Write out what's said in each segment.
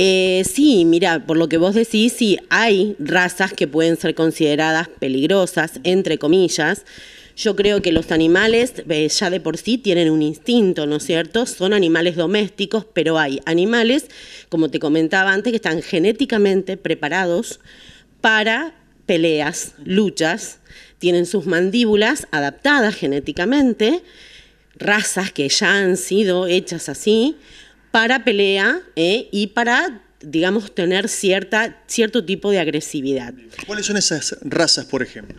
Eh, sí, mira, por lo que vos decís, sí, hay razas que pueden ser consideradas peligrosas, entre comillas. Yo creo que los animales eh, ya de por sí tienen un instinto, ¿no es cierto? Son animales domésticos, pero hay animales, como te comentaba antes, que están genéticamente preparados para peleas, luchas, tienen sus mandíbulas adaptadas genéticamente, razas que ya han sido hechas así, para pelea ¿eh? y para digamos, tener cierta, cierto tipo de agresividad. ¿Cuáles son esas razas, por ejemplo?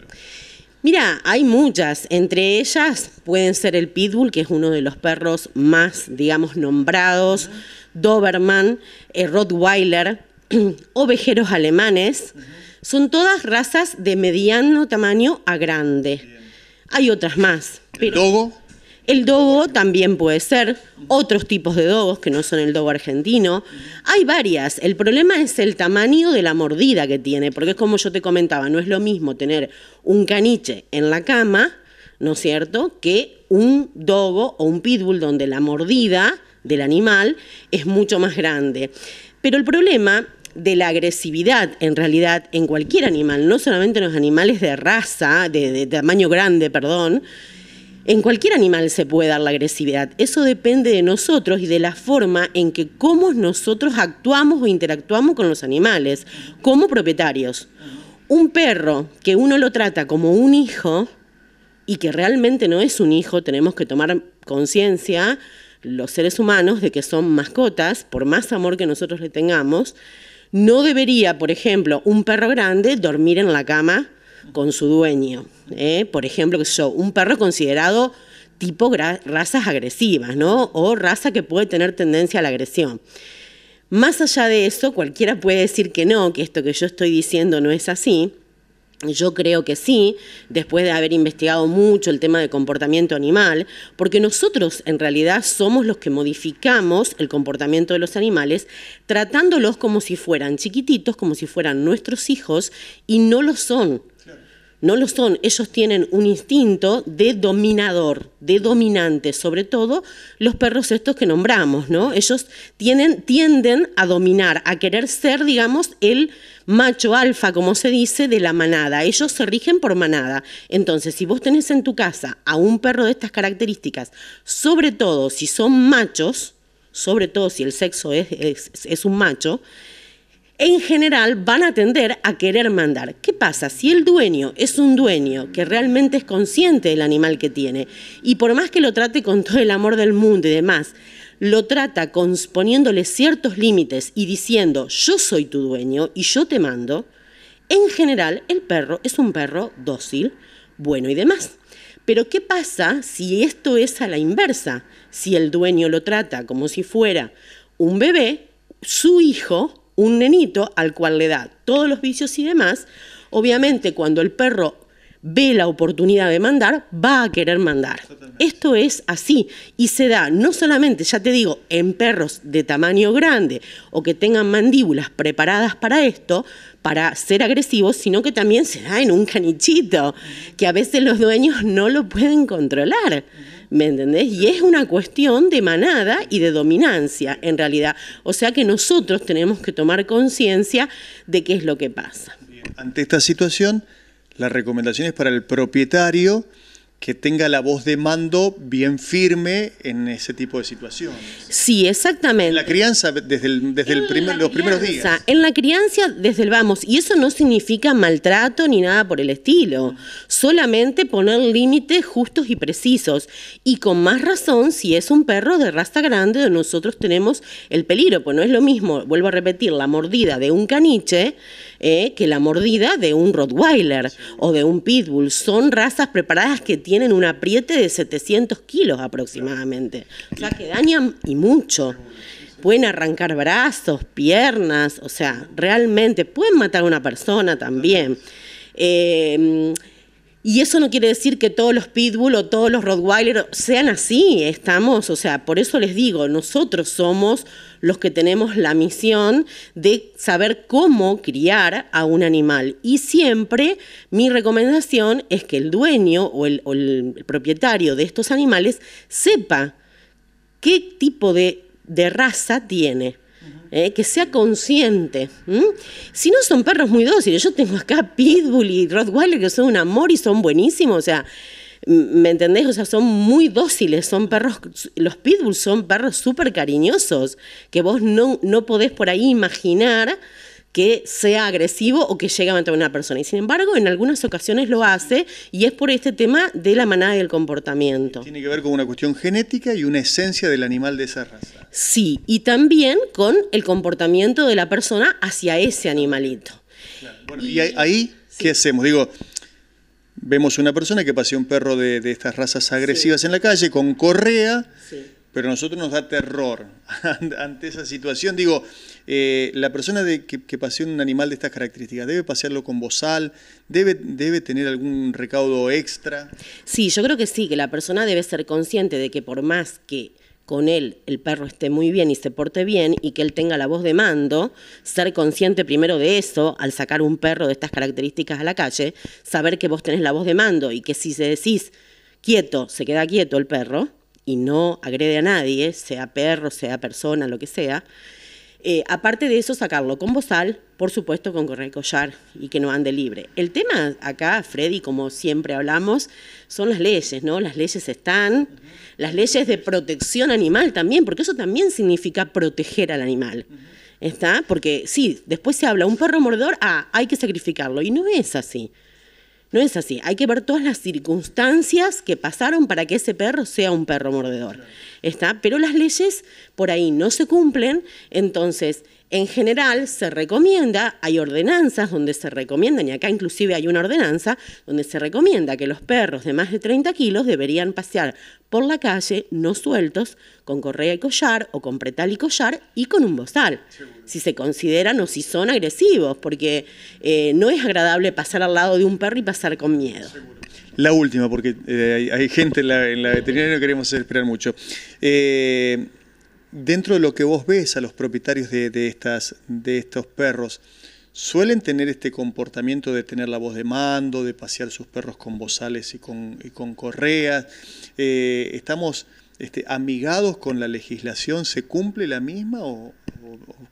Mira, hay muchas. Entre ellas pueden ser el Pitbull, que es uno de los perros más, digamos, nombrados, Doberman, eh, Rottweiler, ovejeros alemanes. Son todas razas de mediano tamaño a grande. Hay otras más. El dogo también puede ser, otros tipos de dogos que no son el dogo argentino. Hay varias. El problema es el tamaño de la mordida que tiene, porque es como yo te comentaba, no es lo mismo tener un caniche en la cama, ¿no es cierto?, que un dogo o un pitbull donde la mordida del animal es mucho más grande. Pero el problema de la agresividad en realidad en cualquier animal, no solamente en los animales de raza, de, de tamaño grande, perdón, en cualquier animal se puede dar la agresividad. Eso depende de nosotros y de la forma en que cómo nosotros actuamos o interactuamos con los animales, como propietarios. Un perro que uno lo trata como un hijo y que realmente no es un hijo, tenemos que tomar conciencia los seres humanos de que son mascotas, por más amor que nosotros le tengamos, no debería, por ejemplo, un perro grande dormir en la cama con su dueño. ¿eh? Por ejemplo, un perro considerado tipo razas agresivas, ¿no? O raza que puede tener tendencia a la agresión. Más allá de eso, cualquiera puede decir que no, que esto que yo estoy diciendo no es así. Yo creo que sí, después de haber investigado mucho el tema de comportamiento animal, porque nosotros en realidad somos los que modificamos el comportamiento de los animales, tratándolos como si fueran chiquititos, como si fueran nuestros hijos, y no lo son. No lo son, ellos tienen un instinto de dominador, de dominante, sobre todo los perros estos que nombramos, ¿no? Ellos tienden a dominar, a querer ser, digamos, el macho alfa, como se dice, de la manada. Ellos se rigen por manada. Entonces, si vos tenés en tu casa a un perro de estas características, sobre todo si son machos, sobre todo si el sexo es un macho, en general van a tender a querer mandar. ¿Qué pasa? Si el dueño es un dueño que realmente es consciente del animal que tiene y por más que lo trate con todo el amor del mundo y demás, lo trata poniéndole ciertos límites y diciendo yo soy tu dueño y yo te mando, en general el perro es un perro dócil, bueno y demás. Pero ¿qué pasa si esto es a la inversa? Si el dueño lo trata como si fuera un bebé, su hijo un nenito al cual le da todos los vicios y demás, obviamente cuando el perro ve la oportunidad de mandar, va a querer mandar. Esto es así y se da no solamente, ya te digo, en perros de tamaño grande o que tengan mandíbulas preparadas para esto, para ser agresivos, sino que también se da en un canichito, que a veces los dueños no lo pueden controlar. ¿me entendés? Y es una cuestión de manada y de dominancia, en realidad. O sea que nosotros tenemos que tomar conciencia de qué es lo que pasa. Ante esta situación, las recomendaciones para el propietario que tenga la voz de mando bien firme en ese tipo de situaciones. Sí, exactamente. En la crianza desde, el, desde el primer, los primeros días. En la crianza desde el vamos, y eso no significa maltrato ni nada por el estilo, solamente poner límites justos y precisos, y con más razón si es un perro de raza grande donde nosotros tenemos el peligro, pues no es lo mismo, vuelvo a repetir, la mordida de un caniche ¿eh? que la mordida de un Rottweiler o de un Pitbull. Son razas preparadas que tienen un apriete de 700 kilos aproximadamente. O sea, que dañan y mucho pueden arrancar brazos, piernas, o sea, realmente pueden matar a una persona también. Em, y eso no quiere decir que todos los pitbull o todos los rottweiler sean así, estamos, o sea, por eso les digo, nosotros somos los que tenemos la misión de saber cómo criar a un animal. Y siempre mi recomendación es que el dueño o el, propietario de estos animales sepa qué tipo de, raza tiene. Eh, que sea consciente. Si no son perros muy dóciles, yo tengo acá Pitbull y Rottweiler que son un amor y son buenísimos, o sea, ¿Me entendés? O sea, son muy dóciles, son perros, los pitbulls son perros súper cariñosos, que vos no, no podés por ahí imaginar que sea agresivo o que llegue a matar a una persona. Y sin embargo, en algunas ocasiones lo hace y es por este tema de la manada y el comportamiento. Tiene que ver con una cuestión genética y una esencia del animal de esa raza. Sí, y también con el comportamiento de la persona hacia ese animalito. Bueno, y, ahí, ¿qué hacemos? Digo, vemos una persona que pasea un perro de, estas razas agresivas en la calle con correa, pero a nosotros nos da terror ante esa situación. Digo, eh, la persona de, que, que, pasea un animal de estas características, ¿debe pasearlo con bozal? ¿Debe, ¿Debe tener algún recaudo extra? Sí, yo creo que sí, que la persona debe ser consciente de que por más que con él el perro esté muy bien y se porte bien y que él tenga la voz de mando, ser consciente primero de eso al sacar un perro de estas características a la calle, saber que vos tenés la voz de mando y que si se decís quieto, se queda quieto el perro y no agrede a nadie, sea perro, sea persona, lo que sea, eh, aparte de eso, sacarlo con bozal, por supuesto con correa collar y que no ande libre. El tema acá, Freddy, como siempre hablamos, son las leyes, ¿no? Las leyes están, las leyes de protección animal también, porque eso también significa proteger al animal. ¿Está? Porque sí, después se habla, un perro mordedor, ah, hay que sacrificarlo, y no es así. No es así. Hay que ver todas las circunstancias que pasaron para que ese perro sea un perro mordedor. ¿Está? Pero las leyes por ahí no se cumplen, entonces en general se recomienda, hay ordenanzas donde se recomiendan, y acá inclusive hay una ordenanza donde se recomienda que los perros de más de 30 kilos deberían pasear por la calle no sueltos, con correa y collar o con pretal y collar y con un bozal, si se consideran o si son agresivos, porque eh, no es agradable pasar al lado de un perro y pasar con miedo. La última, porque eh, hay, gente en la, en veterinaria y no queremos esperar mucho. Eh, dentro de lo que vos ves a los propietarios de, de, estas, de estos perros, suelen tener este comportamiento de tener la voz de mando, de pasear sus perros con bozales y con, con correas. Eh, ¿Estamos este, amigados con la legislación? ¿Se cumple la misma o, o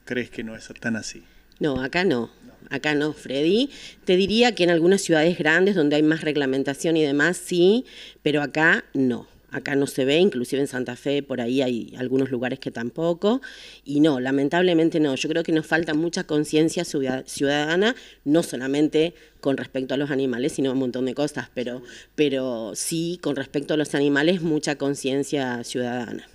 crees que no es tan así? No, acá no acá no, Freddy. Te diría que en algunas ciudades grandes donde hay más reglamentación y demás, sí, pero acá no acá no se ve, inclusive en Santa Fe por ahí hay algunos lugares que tampoco, y no, lamentablemente no, yo creo que nos falta mucha conciencia ciudadana, no solamente con respecto a los animales, sino a un montón de cosas, pero, pero sí con respecto a los animales mucha conciencia ciudadana.